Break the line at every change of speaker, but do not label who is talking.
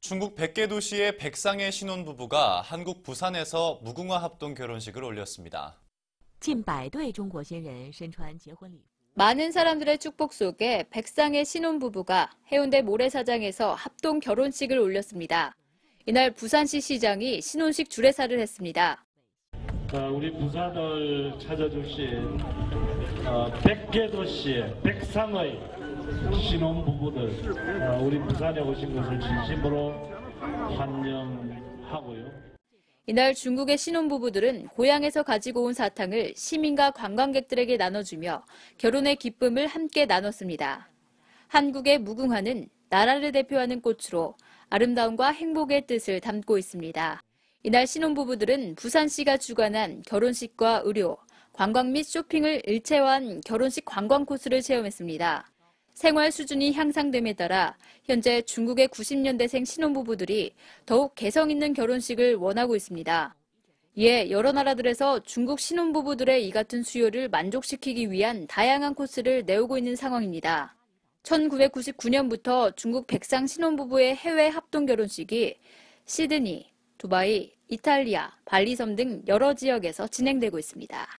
중국 100개 도시의 백상0의 신혼부부가 한국 부산에서 무궁화 합동 결혼식을 올렸습니다.
많은
사람들의 축복 속에 1 0의 신혼부부가 해운대 모래사장에서 합동 결혼식을 올렸습니다. 이날 부산시 시장이 신혼식 주례사를 했습니다.
우리 부산을 찾아주신 100개 어, 도시의 1 0의
신혼 부부들 아, 우리 부산에 오신 것을 진심으로 환영하고요.
이날 중국의 신혼부부들은 고향에서 가지고 온 사탕을 시민과 관광객들에게 나눠주며 결혼의 기쁨을 함께 나눴습니다. 한국의 무궁화는 나라를 대표하는 꽃으로 아름다움과 행복의 뜻을 담고 있습니다. 이날 신혼부부들은 부산시가 주관한 결혼식과 의료, 관광 및 쇼핑을 일체화한 결혼식 관광 코스를 체험했습니다. 생활 수준이 향상됨에 따라 현재 중국의 90년대생 신혼부부들이 더욱 개성 있는 결혼식을 원하고 있습니다. 이에 여러 나라들에서 중국 신혼부부들의 이 같은 수요를 만족시키기 위한 다양한 코스를 내오고 있는 상황입니다. 1999년부터 중국 백상 신혼부부의 해외 합동 결혼식이 시드니, 두바이, 이탈리아, 발리섬 등 여러 지역에서 진행되고 있습니다.